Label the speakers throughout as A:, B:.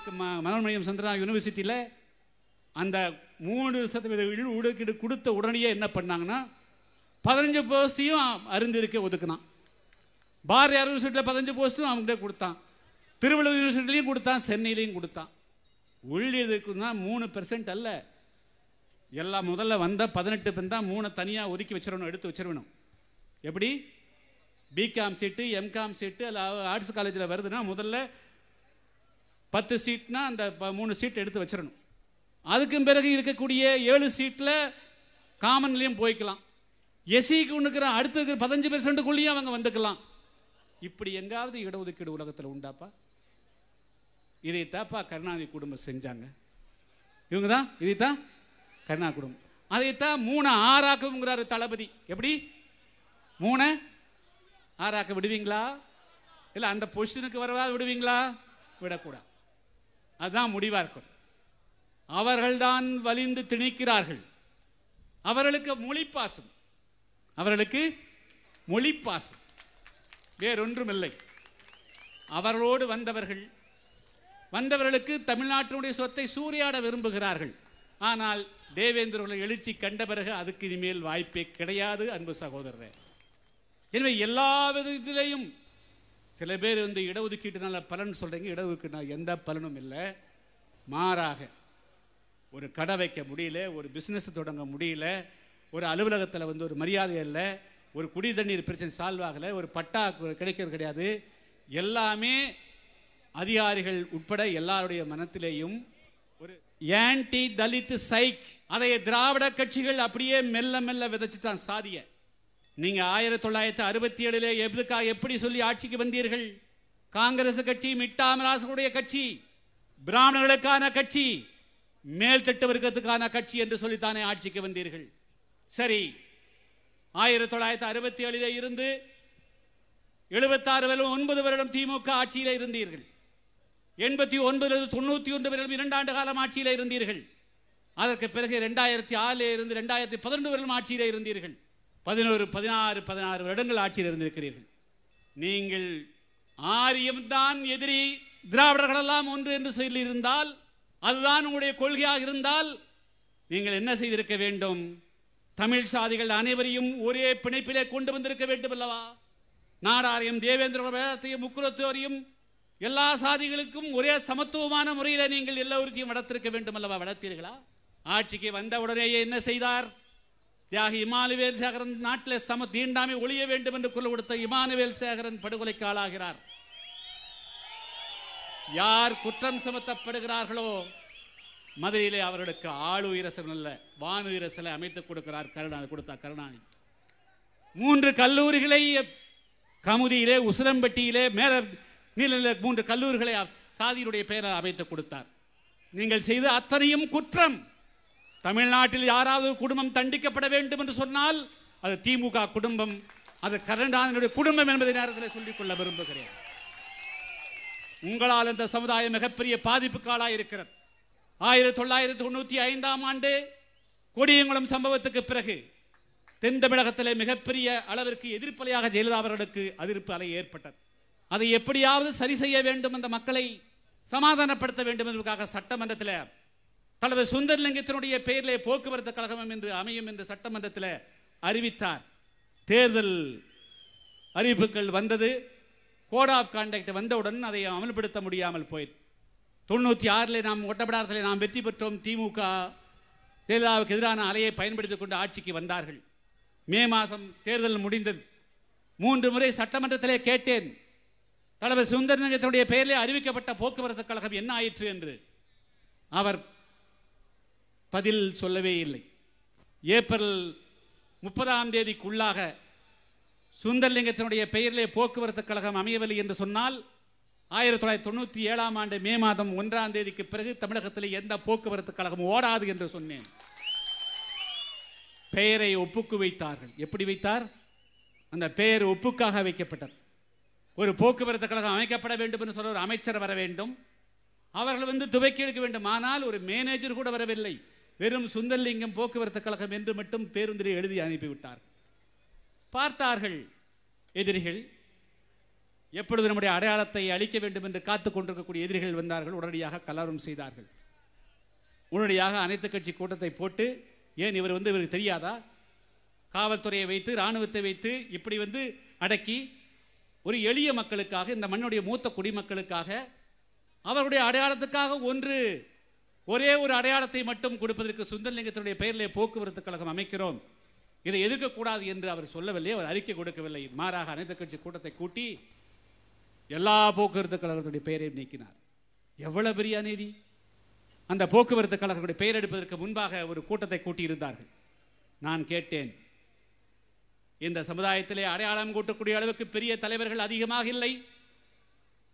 A: இருக்கு ம மனோன்மயம் சந்திரா யூனிவர்சிட்டியில் அந்த மூணு சதவீத ஒதுக்கீடு கொடுத்த உடனேயே என்ன பண்ணாங்கன்னா பதினஞ்சு போஸ்ட்டையும் அறிந்திருக்க ஒதுக்குனான் பாரதிய யூனிவர்சிட்டியில் பதினஞ்சு போஸ்ட்டும் அவங்ககிட்ட கொடுத்தான் திருவள்ளூர் யூனிவர்சிட்டிலையும் கொடுத்தான் சென்னையிலையும் கொடுத்தான் உள்ளதுக்குன்னா மூணு பெர்சன்ட் அல்ல எல்லாம் முதல்ல வந்த பதினெட்டு பேர் தான் மூணை தனியாக ஒதுக்கி வச்சிடணும் எடுத்து வச்சிடணும் எப்படி பிகாம் சீட்டு எம்காம் சீட்டு அல்ல ஆர்ட்ஸ் காலேஜில் வருதுன்னா முதல்ல பத்து சீட்னா அந்த மூணு சீட் எடுத்து வச்சிடணும் அதுக்கும் பிறகு இருக்கக்கூடிய ஏழு சீட்டில் காமன்லேயும் போய்க்கலாம் எஸ்சிக்கு ஒன்றுக்கிற அடுத்த இருக்கிற பதினஞ்சு பெர்சென்ட்டுக்குள்ளேயும் அவங்க வந்துக்கலாம் இப்படி எங்காவது இடஒதுக்கீடு உலகத்தில் உண்டாப்பா இதை தாப்பா கருணாநிதி குடும்பம் செஞ்சாங்க இவங்க தான் இதை தான் கருணா குடும்பம் அதைத்தான் மூணு ஆறாக்குங்கிறாரு தளபதி எப்படி மூணு ஆறாக்க விடுவீங்களா இல்லை அந்த பொசிஷனுக்கு வரவா விடுவீங்களா விடக்கூடாது அதுதான் முடிவாக இருக்கும் அவர்கள்தான் வலிந்து திணிக்கிறார்கள் அவர்களுக்கு மொழிப்பாசம் அவர்களுக்கு மொழிப்பாசம் வேறொன்றுமில்லை அவர்களோடு வந்தவர்கள் வந்தவர்களுக்கு தமிழ்நாட்டினுடைய சொத்தை சூறையாட விரும்புகிறார்கள் ஆனால் தேவேந்திரர்களை எழுச்சி கண்ட பிறகு அதுக்கு இனிமேல் வாய்ப்பே கிடையாது அன்பு சகோதரர் எனவே எல்லா விதத்திலேயும் சில பேர் வந்து இடஒதுக்கீட்டுனால பலன் சொல்கிறீங்க இடஒதுக்கீட்டுனால் எந்த பலனும் இல்லை மாறாக ஒரு கடை வைக்க முடியல ஒரு பிஸ்னஸ் தொடங்க முடியல ஒரு அலுவலகத்தில் வந்து ஒரு மரியாதை இல்லை ஒரு குடி தண்ணீர் பிரச்சனை சால்வ் ஆகலை ஒரு பட்டா கிடைக்கிறது கிடையாது எல்லாமே அதிகாரிகள் உட்பட எல்லாருடைய மனத்திலேயும் ஒரு ஏன்டி தலித் சைக் அதைய திராவிட கட்சிகள் அப்படியே மெல்ல மெல்ல விதைச்சிட்டான் சாதியை நீங்கள் ஆயிரத்தி தொள்ளாயிரத்தி அறுபத்தி ஏழில் எதுக்கா எப்படி சொல்லி ஆட்சிக்கு வந்தீர்கள் காங்கிரஸ் கட்சி மிட்டாமராசனுடைய கட்சி பிராமணர்களுக்கான கட்சி மேல்தட்டு வர்க்கத்துக்கான கட்சி என்று சொல்லித்தானே ஆட்சிக்கு வந்தீர்கள் சரி ஆயிரத்தி தொள்ளாயிரத்தி அறுபத்தி ஏழில் இருந்து எழுபத்தாறு வருடம் ஒன்பது வருடம் திமுக ஆட்சியில் இருந்தீர்கள் எண்பத்தி ஒன்பது தொண்ணூற்றி ஒன்று வருடம் இரண்டாண்டு காலம் ஆட்சியில் இருந்தீர்கள் அதற்கு பிறகு ரெண்டாயிரத்தி ஆறில் இருந்து ரெண்டாயிரத்தி பதினொன்று வருடம் ஆட்சியில் இருந்தீர்கள் பதினோரு பதினாறு பதினாறு வருடங்கள் ஆட்சியில் இருந்திருக்கிறீர்கள் நீங்கள் ஆரியம்தான் எதிரி திராவிடர்களெல்லாம் ஒன்று என்று சொல்லியிருந்தால் அதுதான் உங்களுடைய கொள்கையாக இருந்தால் நீங்கள் என்ன செய்திருக்க வேண்டும் தமிழ் சாதிகள் அனைவரையும் ஒரே பிணைப்பிலே கொண்டு வந்திருக்க வேண்டும் அல்லவா நாடாரையும் தேவேந்திர வேதத்தையும் முக்குரத்தோரையும் எல்லா சாதிகளுக்கும் ஒரே சமத்துவமான முறையில் நீங்கள் எல்லோருத்தையும் வளர்த்திருக்க வேண்டும் அல்லவா வளர்த்தீர்களா ஆட்சிக்கு வந்த உடனேயே என்ன செய்தார் தியாகி இமானுவேல் சேகரன் நாட்டிலே சம தீண்டாமை ஒழிய வேண்டும் என்று குரல் கொடுத்த இமானுவேல் சேகரன் படுகொலைக்கு ஆளாகிறார் யார் குற்றம் சுமத்தப்படுகிறார்களோ மதுரையிலே அவர்களுக்கு ஆளுயிரசம் அல்ல வானுயிர சிலை அமைத்துக் கொடுக்கிறார் கருணா கொடுத்தார் கருணாநிதி மூன்று கல்லூரிகளை கமுதியிலே உசிலம்பட்டியிலே மேல நீல மூன்று கல்லூரிகளை சாதியினுடைய பெயரால் அமைத்துக் கொடுத்தார் நீங்கள் செய்த அத்தனையும் குற்றம் தமிழ்நாட்டில் யாராவது குடும்பம் தண்டிக்கப்பட வேண்டும் என்று சொன்னால் அது திமுக குடும்பம் அது கருணாநிதியுடைய குடும்பம் என்பதை நேரத்தில் சொல்லிக்கொள்ள விரும்புகிறேன் உங்களால் இந்த சமுதாயம் மிகப்பெரிய பாதிப்புக்காளாக இருக்கிறது ஆயிரத்தி தொள்ளாயிரத்தி தொண்ணூற்றி ஐந்தாம் ஆண்டு கொடியங்குளம் சம்பவத்துக்கு பிறகு தென் தமிழகத்தில் மிகப்பெரிய அளவிற்கு எதிர்ப்பலையாக ஜெயலலிதா அவர்களுக்கு அதிர்ப்பு அலை ஏற்பட்டது அதை எப்படியாவது சரி செய்ய வேண்டும் அந்த மக்களை சமாதானப்படுத்த வேண்டும் என்பதற்காக சட்டமன்றத்தில் தனது சுந்தர்லிங்கத்தினுடைய பெயரிலே போக்குவரத்து கழகம் என்று அமையும் என்று சட்டமன்றத்தில் அறிவித்தார் தேர்தல் அறிவிப்புகள் வந்தது கோட் ஆஃப் கான்டாக்ட் வந்தவுடன் அதை அமல்படுத்த முடியாமல் போயிடு தொண்ணூற்றி ஆறில் நாம் ஒட்டப்படாதே நாம் வெற்றி பெற்றோம் திமுக ஜெயலலிதாவுக்கு எதிரான அலையை பயன்படுத்திக் கொண்டு ஆட்சிக்கு வந்தார்கள் மே மாதம் தேர்தல் முடிந்தது மூன்று முறை சட்டமன்றத்திலே கேட்டேன் தளபதி சுந்தரலிங்கத்தினுடைய பெயரிலே அறிவிக்கப்பட்ட போக்குவரத்து கழகம் என்ன ஆயிற்று என்று அவர் பதில் சொல்லவே இல்லை ஏப்ரல் முப்பதாம் தேதிக்குள்ளாக சுந்தர்லிங்கத்தினுடைய பெயரிலே போக்குவரத்து கழகம் அமையவில்லை என்று சொன்னால் ஆயிரத்தி தொள்ளாயிரத்தி தொண்ணூற்றி ஏழாம் ஆண்டு மே மாதம் ஒன்றாம் தேதிக்கு பிறகு தமிழகத்தில் எந்த போக்குவரத்து கழகமும் ஓடாது என்று சொன்னேன் பெயரை ஒப்புக்கு வைத்தார்கள் எப்படி வைத்தார் அந்த பெயர் ஒப்புக்காக வைக்கப்பட்டது ஒரு போக்குவரத்து கழகம் அமைக்கப்பட வேண்டும் என்று சொல்ல ஒரு அமைச்சர் வர வேண்டும் அவர்கள் வந்து துவக்கி எடுக்க வேண்டும் ஆனால் ஒரு மேனேஜர் கூட வரவில்லை வெறும் சுந்தரலிங்கம் போக்குவரத்து கழகம் என்று மட்டும் பேருந்தில் எழுதி அனுப்பிவிட்டார் பார்த்தார்கள் எதிரிகள் எப்பொழுது நம்முடைய அடையாளத்தை அழிக்க வேண்டும் என்று காத்து கொண்டிருக்கக்கூடிய எதிரிகள் வந்தார்கள் உடனடியாக கலவரம் செய்தார்கள் உடனடியாக அனைத்து கட்சி கூட்டத்தை போட்டு ஏன் இவர் வந்து இவருக்கு தெரியாதா காவல்துறையை வைத்து இராணுவத்தை வைத்து இப்படி வந்து அடக்கி ஒரு எளிய மக்களுக்காக இந்த மண்ணுடைய மூத்த குடிமக்களுக்காக அவருடைய அடையாளத்துக்காக ஒன்று ஒரே ஒரு அடையாளத்தை மட்டும் கொடுப்பதற்கு சுந்தரலிங்கத்தினுடைய பெயரிலே போக்குவரத்து கழகம் அமைக்கிறோம் இதை எதிர்க்கக்கூடாது என்று அவர் சொல்லவில்லை அவர் அறிக்கை கொடுக்கவில்லை மாறாக அனைத்து கட்சி கூட்டத்தை கூட்டி எல்லா போக்குவரத்து கழகத்துடைய பெயரையும் நீக்கினார் எவ்வளவு பெரிய அநீதி அந்த போக்குவரத்து கழகத்துடைய பெயர் எடுப்பதற்கு முன்பாக ஒரு கூட்டத்தை கூட்டியிருந்தார்கள் நான் கேட்டேன் இந்த சமுதாயத்திலே அடையாளம் கூட்டக்கூடிய அளவுக்கு பெரிய தலைவர்கள் அதிகமாக இல்லை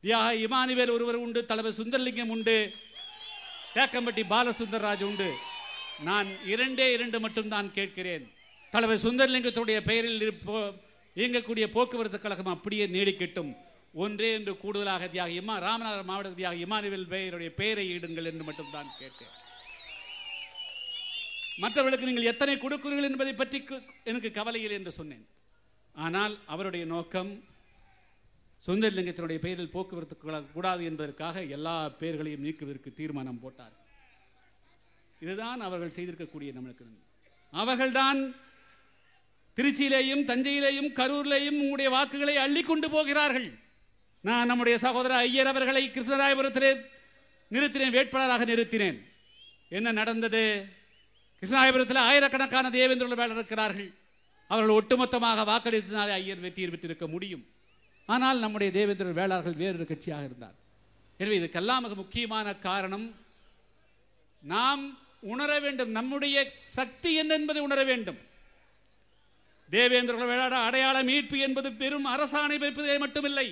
A: தியாக இமானுவேல் ஒருவர் உண்டு தலைவர் சுந்தரலிங்கம் உண்டு தேக்கம்பட்டி பாலசுந்தரராஜ் உண்டு நான் இரண்டே இரண்டு மட்டும் தான் கேட்கிறேன் தலைவர் சுந்தர்லிங்கத்துடைய பெயரில் இயங்கக்கூடிய போக்குவரத்து கழகம் அப்படியே நீடிக்கட்டும் ஒன்றே என்று கூடுதலாக தியாக இம்மா ராமநாதர் மாவட்ட தியாக இமானுவேல் பெயருடைய பெயரை ஈடுங்கள் என்று மட்டும் தான் கேட்டேன் மற்றவர்களுக்கு நீங்கள் எத்தனை கொடுக்குறீர்கள் என்பதை பற்றி எனக்கு கவலையில் என்று சொன்னேன் ஆனால் அவருடைய நோக்கம் சுந்தரலிங்கத்தினுடைய பெயரில் போக்குவரத்து கூடாது என்பதற்காக எல்லா பெயர்களையும் நீக்குவதற்கு தீர்மானம் போட்டார் இதுதான் அவர்கள் செய்திருக்கக்கூடிய நம்மளுக்கு அவர்கள்தான் திருச்சியிலேயும் தஞ்சையிலேயும் கரூர்லேயும் உங்களுடைய வாக்குகளை அள்ளி கொண்டு போகிறார்கள் நான் நம்முடைய சகோதரர் ஐயர் அவர்களை கிருஷ்ணராயபுரத்திலே நிறுத்தினேன் வேட்பாளராக நிறுத்தினேன் என்ன நடந்தது கிருஷ்ணராயபுரத்தில் ஆயிரக்கணக்கான தேவேந்திரர்கள் இருக்கிறார்கள் அவர்கள் ஒட்டுமொத்தமாக வாக்களித்தனாலே ஐயர் வெற்றியை பெற்றிருக்க முடியும் ஆனால் நம்முடைய தேவேந்திர வேளார்கள் வேறொரு கட்சியாக இருந்தார் எனவே இதுக்கெல்லாம் மிக முக்கியமான காரணம் நாம் உணர வேண்டும் நம்முடைய சக்தி என்ன என்பதை உணர வேண்டும் தேவேந்திர வேளாட அடையாள மீட்பு என்பது பெரும் அரசாணை வைப்பதே மட்டுமில்லை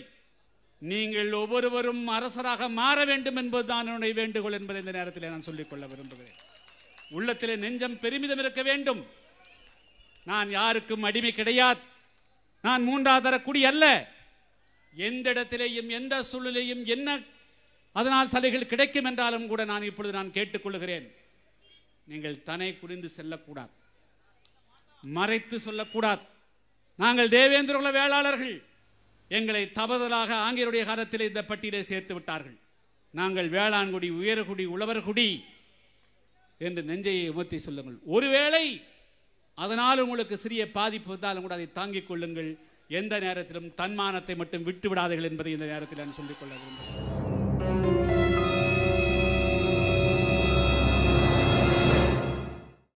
A: நீங்கள் ஒவ்வொருவரும் அரசராக மாற வேண்டும் என்பதுதான் என்னுடைய வேண்டுகோள் என்பதை இந்த நேரத்தில் நான் சொல்லிக்கொள்ள விரும்புகிறேன் உள்ளத்திலே நெஞ்சம் பெருமிதம் இருக்க வேண்டும் நான் யாருக்கும் அடிமை கிடையாது நான் மூன்றாவது தரக்குடி அல்ல எந்த இடத்திலேயும் எந்த சூழலையும் என்ன அதனால் சலுகைகள் கிடைக்கும் என்றாலும் கூட நான் இப்பொழுது நான் கேட்டுக்கொள்கிறேன் நீங்கள் தனை குறிந்து செல்லக்கூடாது மறைத்து சொல்லக்கூடாது நாங்கள் தேவேந்திரகுல வேளாளர்கள் எங்களை தவறுதலாக ஆங்கிலருடைய காலத்தில் இந்த பட்டியலை சேர்த்து விட்டார்கள் நாங்கள் வேளாண்குடி உயர்குடி உழவர்குடி என்று நெஞ்சையை உமர்த்தி சொல்லுங்கள் ஒருவேளை அதனால் உங்களுக்கு சிறிய பாதிப்பு வந்தாலும் கூட அதை தாங்கிக் கொள்ளுங்கள் எந்த நேரத்திலும் தன்மானத்தை மட்டும் விட்டு விடாதீர்கள் என்பதை இந்த நேரத்தில் நான் சொல்லிக்கொள்ள விரும்புகிறேன்